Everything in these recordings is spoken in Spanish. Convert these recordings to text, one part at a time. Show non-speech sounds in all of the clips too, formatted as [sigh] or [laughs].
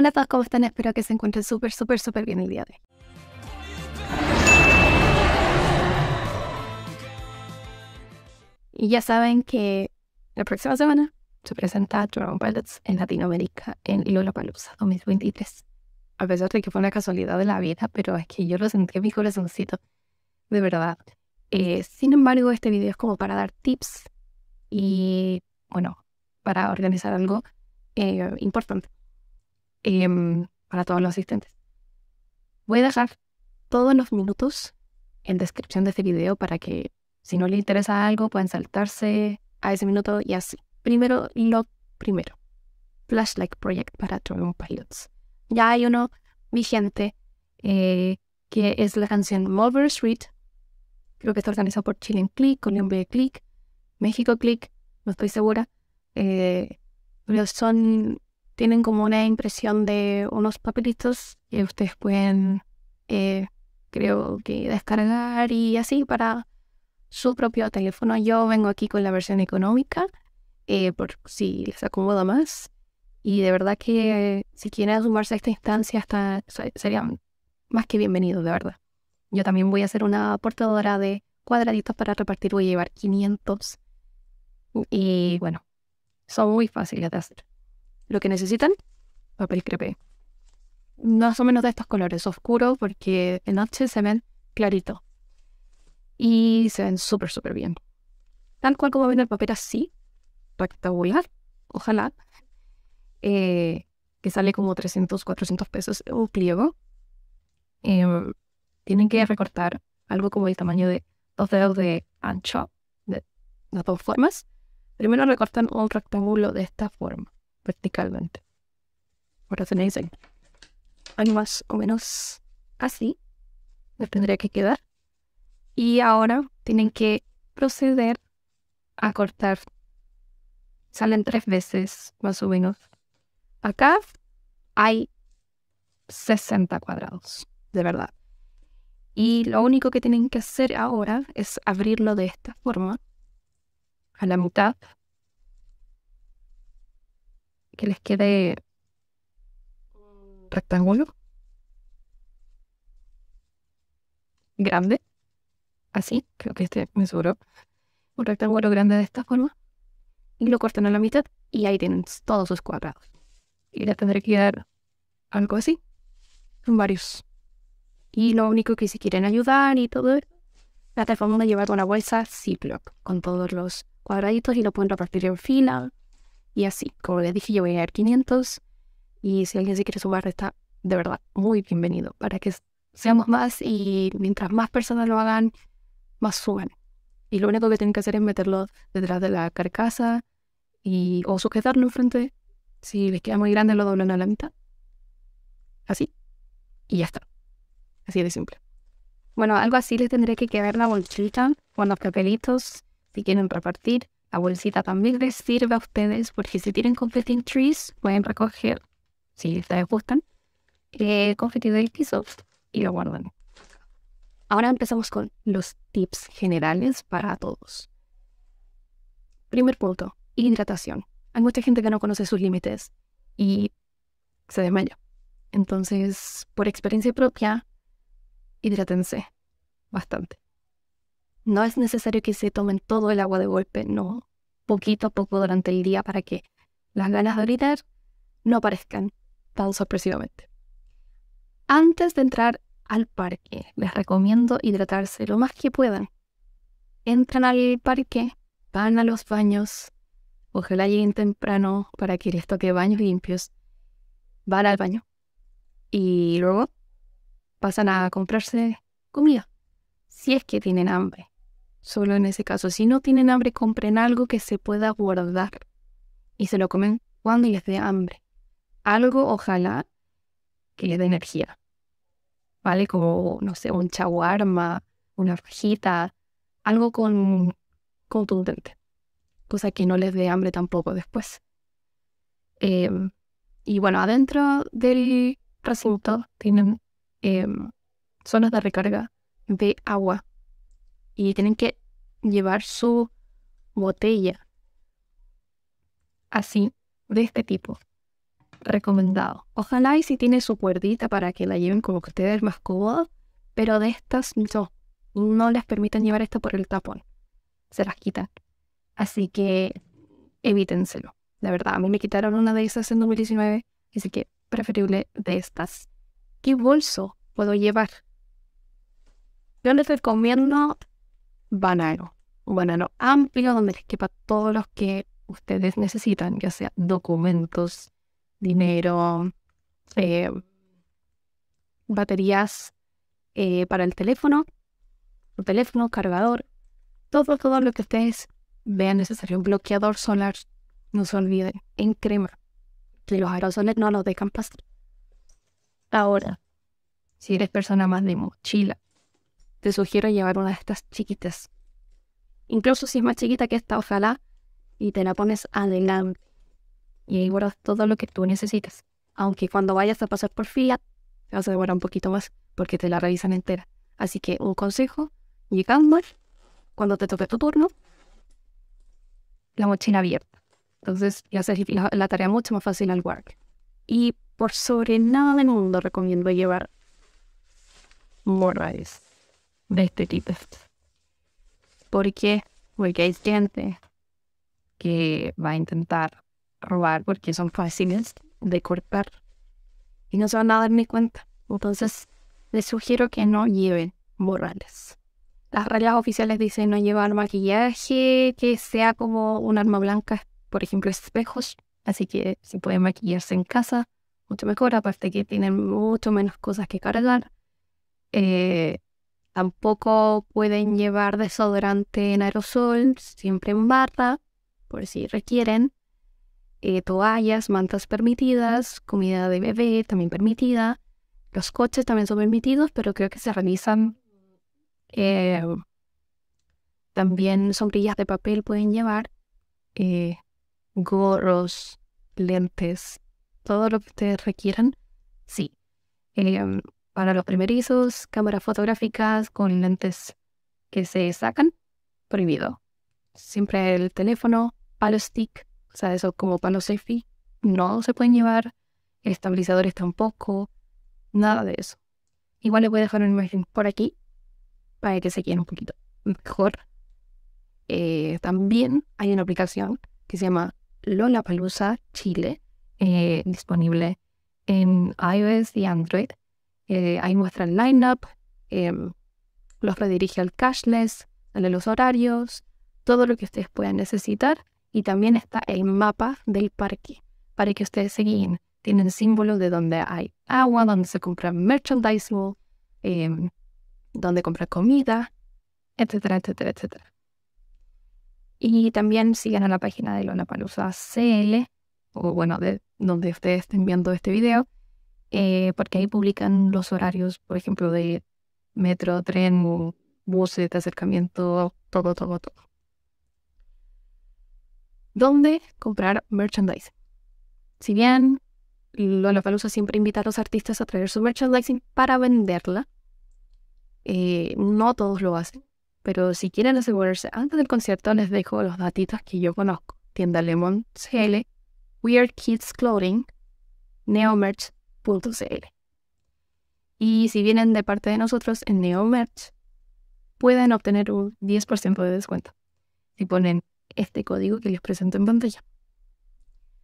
Hola a todos, ¿cómo están? Espero que se encuentren súper, súper, súper bien el día de hoy. Y ya saben que la próxima semana se presenta Dragon Pilots en Latinoamérica en Lollapalooza 2023. A pesar de que fue una casualidad de la vida, pero es que yo lo sentí en mi corazoncito. De verdad. Eh, sin embargo, este video es como para dar tips y, bueno, para organizar algo eh, importante. Em, para todos los asistentes. Voy a dejar todos los minutos en descripción de este video para que si no les interesa algo puedan saltarse a ese minuto y así. Primero, lo primero. Flashlight Project para Drone Pilots. Ya hay uno vigente eh, que es la canción Mover Street. Creo que está organizado por en Click, Colombia Click, México Click, no estoy segura. Eh, pero son tienen como una impresión de unos papelitos que ustedes pueden, eh, creo que, descargar y así para su propio teléfono. Yo vengo aquí con la versión económica, eh, por si les acomoda más. Y de verdad que si quieren sumarse a esta instancia, serían más que bienvenidos, de verdad. Yo también voy a hacer una portadora de cuadraditos para repartir. Voy a llevar 500. Y bueno, son muy fáciles de hacer. Lo que necesitan, papel crepe. Más o menos de estos colores, oscuros, porque en noche se ven clarito. Y se ven súper, súper bien. Tal cual como ven el papel así, rectangular, ojalá, eh, que sale como 300, 400 pesos un pliego. Eh, tienen que recortar algo como el tamaño de dos dedos de ancho, de las dos formas. Primero recortan un rectángulo de esta forma verticalmente. Ahora se me dicen más o menos así. tendría que quedar. Y ahora tienen que proceder a cortar. Salen tres veces más o menos. Acá hay 60 cuadrados, de verdad. Y lo único que tienen que hacer ahora es abrirlo de esta forma, a la mitad, que les quede un rectángulo grande, así, creo que este me sobró, un rectángulo grande de esta forma, y lo cortan a la mitad y ahí tienen todos sus cuadrados. Y le tendré que dar algo así. Son varios. Y lo único que si quieren ayudar y todo, la forma de llevar una bolsa Ziploc con todos los cuadraditos y lo pueden repartir en final. Y así, como les dije, yo voy a dar 500 y si alguien se quiere sumar, está de verdad muy bienvenido para que seamos más y mientras más personas lo hagan, más suban. Y lo único que tienen que hacer es meterlo detrás de la carcasa y, o sujetarlo enfrente. Si les queda muy grande, lo doblan a la mitad. Así. Y ya está. Así de simple. Bueno, algo así les tendré que quedar la bolsita con los papelitos si quieren repartir. La bolsita también les sirve a ustedes porque si tienen confetti trees, pueden recoger, si ustedes gustan, eh, confeti del piso y lo guardan. Ahora empezamos con los tips generales para todos. Primer punto, hidratación. Hay mucha gente que no conoce sus límites y se desmaya. Entonces, por experiencia propia, hidrátense bastante. No es necesario que se tomen todo el agua de golpe, no. Poquito a poco durante el día para que las ganas de gritar no aparezcan tan sorpresivamente. Antes de entrar al parque, les recomiendo hidratarse lo más que puedan. Entran al parque, van a los baños, ojalá lleguen temprano para que les toque baños limpios, van al baño y luego pasan a comprarse comida, si es que tienen hambre. Solo en ese caso, si no tienen hambre, compren algo que se pueda guardar y se lo comen cuando les dé hambre. Algo, ojalá, que les dé energía. ¿Vale? Como, no sé, un chaguarma, una fajita, algo con contundente. Cosa que no les dé hambre tampoco después. Em, y bueno, adentro del resultado tienen em, zonas de recarga de agua y tienen que llevar su botella así, de este tipo. Recomendado. Ojalá y si tiene su cuerdita para que la lleven como que ustedes más cómodos pero de estas no. No les permiten llevar esto por el tapón. Se las quitan. Así que evítenselo. La verdad, a mí me quitaron una de esas en 2019, así que preferible de estas. ¿Qué bolso puedo llevar? Yo les recomiendo banano. Un banano amplio donde les quepa todo lo que ustedes necesitan, ya sea documentos, dinero, eh, baterías eh, para el teléfono, teléfono, cargador, todo, todo lo que ustedes vean necesario. Un bloqueador solar, no se olviden, en crema, que los aerosoles no los dejan pasar. Ahora, si eres persona más de mochila, te sugiero llevar una de estas chiquitas. Incluso si es más chiquita que esta, ojalá, y te la pones adelante. Y ahí guardas todo lo que tú necesitas. Aunque cuando vayas a pasar por Fiat, te vas a demorar un poquito más porque te la revisan entera. Así que un consejo, llegando, cuando te toque tu turno, la mochila abierta. Entonces, ya haces la, tarea mucho más fácil al work. Y por sobre nada del mundo recomiendo llevar morales. De este tipo. Porque. Porque hay gente que va a intentar robar porque son fáciles de cortar y no se van a dar ni cuenta. Entonces, les sugiero que no lleven morrales. Las reglas oficiales dicen no llevar maquillaje que sea como un arma blanca, por ejemplo, espejos. Así que si pueden maquillarse en casa, mucho mejor. Aparte que tienen mucho menos cosas que cargar. Eh, Tampoco pueden llevar desodorante en aerosol, siempre en barra, por si requieren. Eh, toallas, mantas permitidas, comida de bebé también permitida. Los coches también son permitidos, pero creo que se realizan. Eh, también sombrillas de papel pueden llevar, eh, gorros, lentes, todo lo que ustedes requieran. Sí. Em, para los primerizos, cámaras fotográficas con lentes que se sacan, prohibido. Siempre el teléfono, palo stick, o sea, eso como palo selfie, no se pueden llevar, estabilizadores tampoco, nada de eso. Igual les voy a dejar una imagen por aquí para que se queden un poquito mejor. Eh, también hay una aplicación que se llama Lola Palusa Chile, eh, disponible en iOS y Android. Eh, ahí muestra el lineup, em, los redirige al cashless, sale los horarios, todo lo que ustedes puedan necesitar. Y también está el mapa del parque para que ustedes se guíen. Tienen símbolos de donde hay agua, donde se compra merchandise, em, donde compra comida, etcétera, etcétera, etcétera. Y también sigan a la página de Lona Palusa CL, o bueno, de donde ustedes estén viendo este video, eh, porque ahí publican los horarios, por ejemplo, de metro, tren, buses de acercamiento, todo, todo, todo. ¿Dónde comprar merchandising? Si bien Palusa siempre invita a los artistas a traer su merchandising para venderla, eh, no todos lo hacen, pero si quieren asegurarse antes del concierto les dejo los datitos que yo conozco. Tienda Lemon CL, Weird Kids Clothing, Neomerch. Y si vienen de parte de nosotros en neomerch, pueden obtener un 10% de descuento si ponen este código que les presento en pantalla.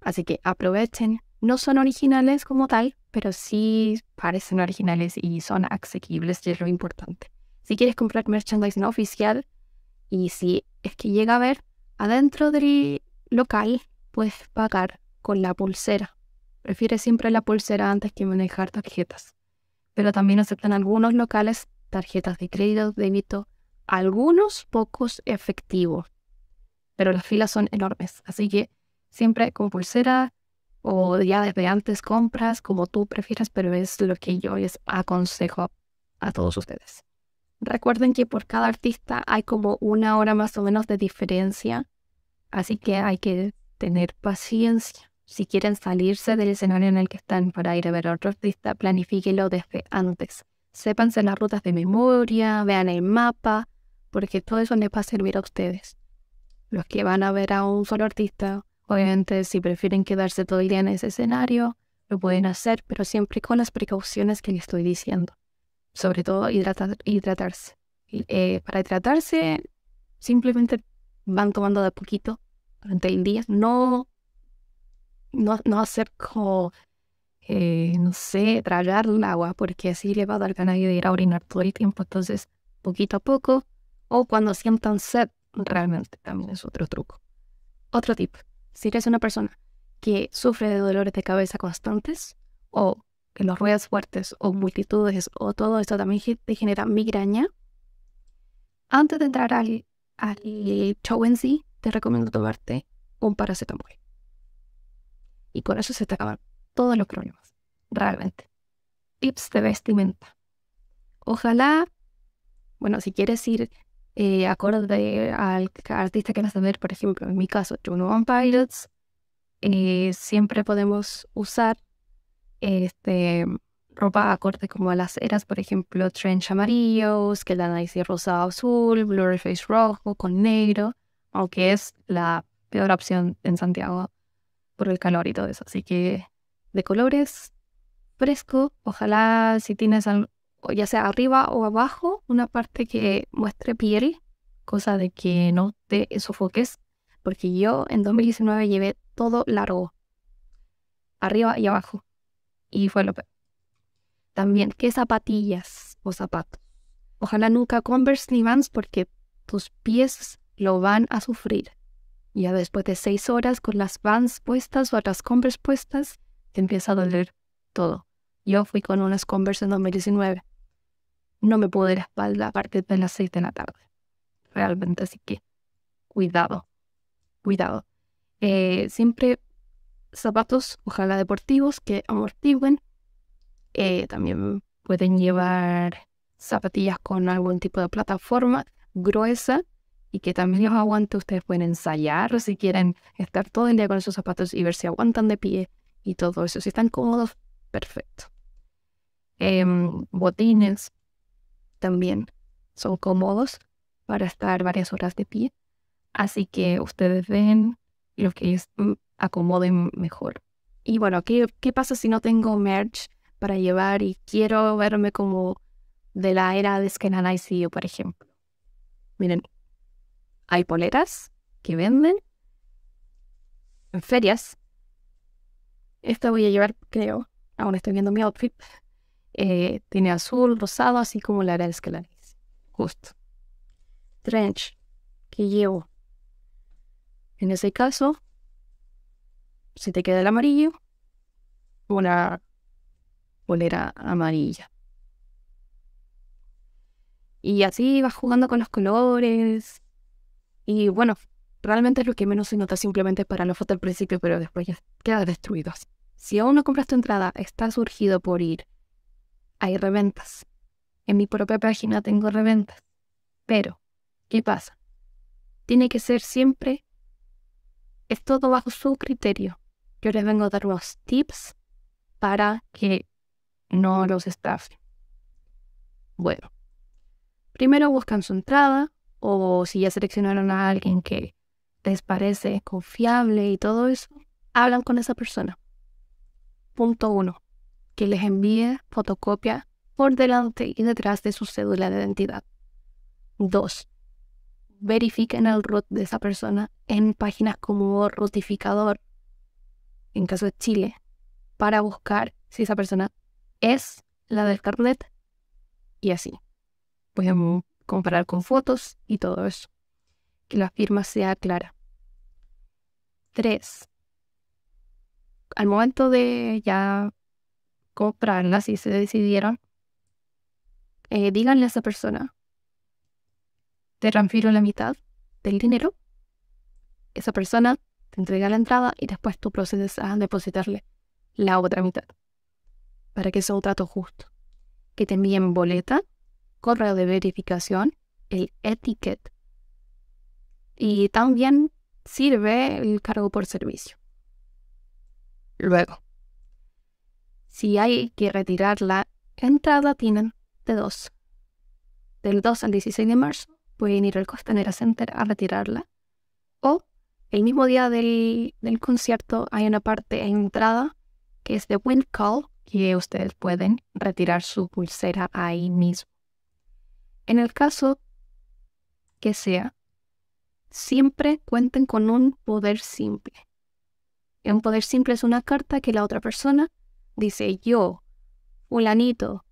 Así que aprovechen. No son originales como tal, pero sí parecen originales y son asequibles, y es lo importante. Si quieres comprar merchandising oficial y si es que llega a ver, adentro del local puedes pagar con la pulsera Prefiere siempre la pulsera antes que manejar tarjetas. Pero también aceptan algunos locales tarjetas de crédito, débito, algunos pocos efectivos. Pero las filas son enormes, así que siempre con pulsera o ya desde antes compras como tú prefieras, pero es lo que yo les aconsejo a todos ustedes. Recuerden que por cada artista hay como una hora más o menos de diferencia, así que hay que tener paciencia. Si quieren salirse del escenario en el que están para ir a ver a otro artista, planifíquelo desde antes. Sépanse las rutas de memoria, vean el mapa, porque todo eso les va a servir a ustedes. Los que van a ver a un solo artista, obviamente si prefieren quedarse todo el día en ese escenario, lo pueden hacer, pero siempre con las precauciones que les estoy diciendo. Sobre todo hidratarse. Eh, para hidratarse, simplemente van tomando de poquito durante el día. No no, hacer como, eh, no sé, tragar un agua, porque así le va a dar ganas de ir a orinar todo el tiempo. Entonces, poquito a poco, o cuando sientan sed, realmente también es otro truco. Otro tip, si eres una persona que sufre de dolores de cabeza constantes, o que los ruedas fuertes, o multitudes, o todo esto también te genera migraña, antes de entrar al, al show en sí, te recomiendo tomarte un paracetamol. Y con eso se te acaban todos los problemas, realmente. Tips de vestimenta. Ojalá, bueno, si quieres ir eh, acorde al artista que vas a ver, por ejemplo, en mi caso, Juno One Pilots, eh, siempre podemos usar este, ropa acorde como a las eras, por ejemplo, trench amarillos, amarillo, rosa rosado azul, blurry face rojo con negro, aunque es la peor opción en Santiago por el calor y todo eso. Así que de colores fresco, ojalá si tienes ya sea arriba o abajo una parte que muestre piel, cosa de que no te sofoques, porque yo en 2019 llevé todo largo, arriba y abajo, y fue lo peor. También, ¿qué zapatillas o zapatos? Ojalá nunca Converse ni Vans porque tus pies lo van a sufrir. Y ya después de seis horas con las vans puestas o las Converse puestas, te empieza a doler todo. Yo fui con unas Converse en 2019. No me pude la espalda partir de las seis de la tarde. Realmente, así que cuidado, cuidado. Eh, siempre zapatos, ojalá deportivos, que amortiguen. Eh, también pueden llevar zapatillas con algún tipo de plataforma gruesa y que también los aguante. Ustedes pueden ensayar si quieren estar todo el día con esos zapatos y ver si aguantan de pie y todo eso. Si están cómodos, perfecto. Em, botines también son cómodos para estar varias horas de pie. Así que ustedes ven lo que les mm, acomoden mejor. Y bueno, ¿qué, qué pasa si no tengo merch para llevar y quiero verme como de la era de Skin and por ejemplo? Miren, hay poleras que venden en ferias. Esta voy a llevar, creo, aún estoy viendo mi outfit. Eh, tiene azul, rosado, así como la la escalar. Justo. Trench que llevo. En ese caso, si te queda el amarillo, una polera amarilla. Y así vas jugando con los colores, y bueno, realmente es lo que menos se nota simplemente para la foto al principio, pero después ya queda destruido. Si aún no compras tu entrada, está surgido por ir. Hay reventas. En mi propia página tengo reventas. Pero, ¿qué pasa? Tiene que ser siempre, es todo bajo su criterio. Yo les vengo a dar unos tips para que no los estafen. Bueno, primero buscan su entrada, o si ya seleccionaron a alguien que les parece confiable y todo eso, hablan con esa persona. Punto uno, que les envíe fotocopia por delante y detrás de su cédula de identidad. Dos, verifiquen el root de esa persona en páginas como Rotificador, en caso de Chile, para buscar si esa persona es la del carnet y así. Pues comparar con fotos y todo eso. Que la firma sea clara. Tres. Al momento de ya comprarla, si se decidieron, eh, díganle a esa persona, te transfiero la mitad del dinero, esa persona te entrega la entrada y después tú procedes a depositarle la otra mitad, para que sea un trato justo. Que te envíen boleta correo de verificación, el etiquet. Y también sirve el cargo por servicio. Luego, si hay que retirar la entrada, tienen de 2. Del 2 al 16 de marzo pueden ir al Costanera Center a retirarla. O el mismo día del, concierto hay una parte entrada que es de Wind Call, que ustedes pueden retirar su pulsera ahí mismo. En el caso que sea, siempre cuenten con un poder simple. Un poder simple es una carta que la otra persona dice yo, fulanito,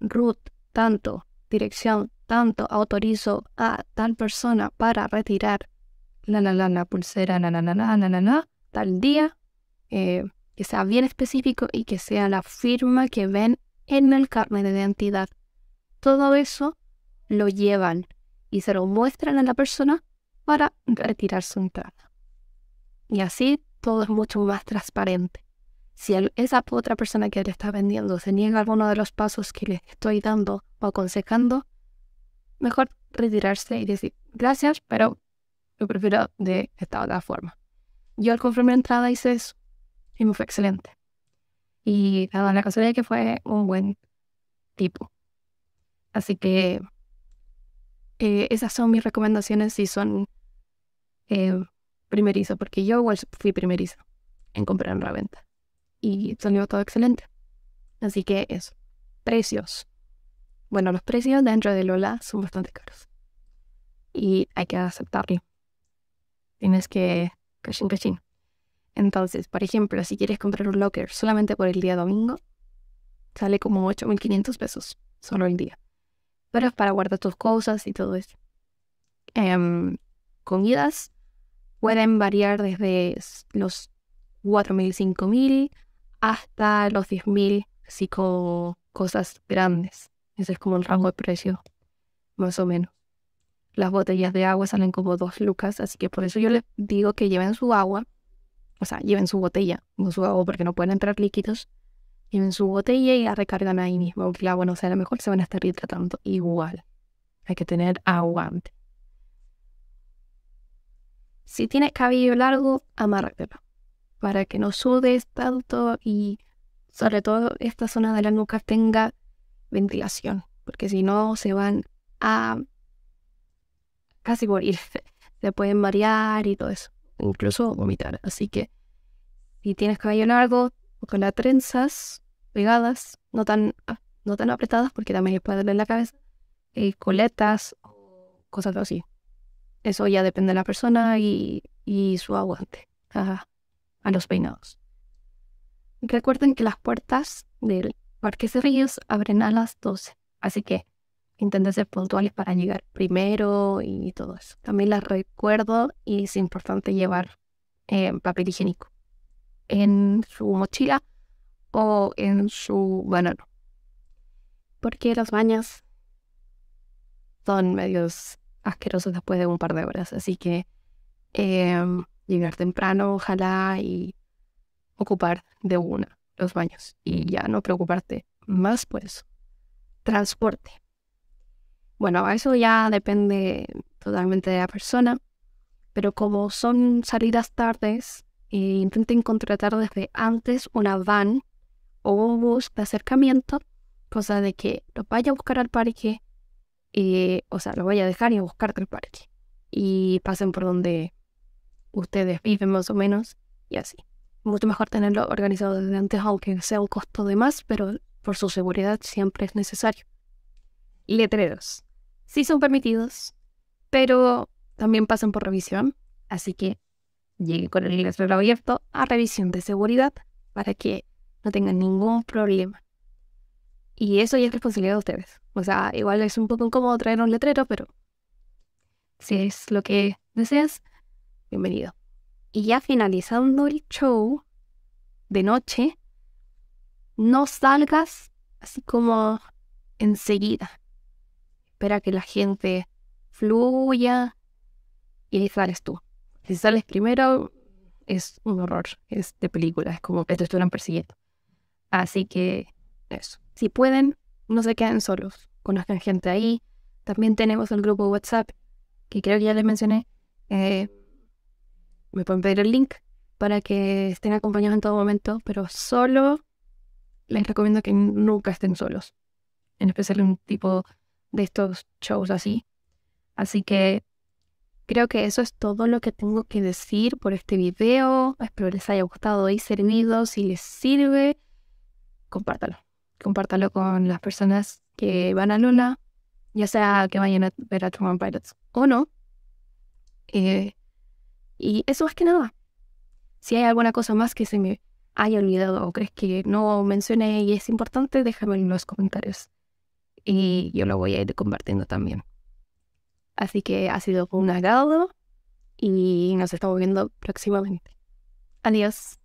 Ruth, tanto, dirección, tanto, autorizo a tal persona para retirar la la la, pulsera, na, na, na, tal día, eh, que sea bien específico y que sea la firma que ven en el carnet de identidad. Todo eso lo llevan y se lo muestran a la persona para retirar su entrada. Y así todo es mucho más transparente. Si esa otra persona que le está vendiendo se niega alguno de los pasos que le estoy dando o aconsejando, mejor retirarse y decir gracias, pero yo prefiero de esta otra forma. Yo al confirmar mi entrada hice eso y me fue excelente. Y la la casualidad que fue un buen tipo. Así que eh, esas son mis recomendaciones si son eh, primerizo, porque yo fui primerizo en comprar en venta y salió todo excelente. Así que eso. Precios. Bueno, los precios dentro de Lola son bastante caros y hay que aceptarlo. Tienes que cachín cachín. Entonces, por ejemplo, si quieres comprar un locker solamente por el día domingo, sale como 8.500 pesos solo el día pero es para guardar tus cosas y todo eso. Em, comidas pueden variar desde los 4.000, 5.000 hasta los 10.000 si con cosas grandes. Ese es como el rango de precio, más o menos. Las botellas de agua salen como dos lucas, así que por eso yo les digo que lleven su agua, o sea, lleven su botella, no su agua porque no pueden entrar líquidos en su botella y la recargan ahí mismo. Claro, bueno, o sea, a lo mejor se van a estar hidratando igual. Hay que tener aguante. Si tienes cabello largo, amárratelo para que no sudes tanto y sobre todo esta zona de la nuca tenga ventilación, porque si no se van a casi morir, [laughs] se pueden marear y todo eso, incluso vomitar. Así que si tienes cabello largo, con las trenzas, pegadas, no tan, ah, no tan apretadas porque también les puede doler la cabeza, eh, coletas o cosas así. Eso ya depende de la persona y, su aguante a, los peinados. Recuerden que las puertas del Parque Cerrillos abren a las 12, así que intenten ser puntuales para llegar primero y todo eso. También las recuerdo y es importante llevar eh, papel higiénico en su mochila o en su banano. Porque los baños son medios asquerosos después de un par de horas, así que em, llegar temprano, ojalá, y ocupar de una los baños y ya no preocuparte más por eso. Transporte. Bueno, eso ya depende totalmente de la persona, pero como son salidas tardes, e intenten contratar desde antes una van o bus de acercamiento, cosa de que lo vaya a buscar al parque, o sea, lo vaya a dejar y a buscarte al parque. Y pasen por donde ustedes viven más o menos y así. Mucho mejor tenerlo organizado desde antes, aunque sea un costo de más, pero por su seguridad siempre es necesario. Letreros. Sí son permitidos, pero también pasan por revisión, así que llegue con el letrero abierto a revisión de seguridad para que no tengan ningún problema. Y eso ya es responsabilidad de ustedes. O sea, igual es un poco incómodo traer un letrero, pero si es lo que deseas, bienvenido. Y ya finalizando el show de noche, no salgas así como enseguida. Espera que la gente fluya y ahí sales tú. Si sales primero, es un horror, es de película, es como que te estuvieran persiguiendo. Así que eso. Si pueden, no se queden solos. Conozcan gente ahí. También tenemos el grupo WhatsApp, que creo que ya les mencioné. Eh, me pueden pedir el link para que estén acompañados en todo momento, pero solo les recomiendo que nunca estén solos. En especial un tipo de estos shows así. Así que creo que eso es todo lo que tengo que decir por este video. Espero les haya gustado y servido. Si les sirve, compártalo. Compártalo con las personas que van a Luna, ya sea que vayan a ver a Truman Pilots o no. Eh, y eso es que nada. Si hay alguna cosa más que se me haya olvidado o crees que no mencioné y es importante, déjame en los comentarios. Y yo lo voy a ir compartiendo también. Así que ha sido un agrado y nos estamos viendo próximamente. Adiós.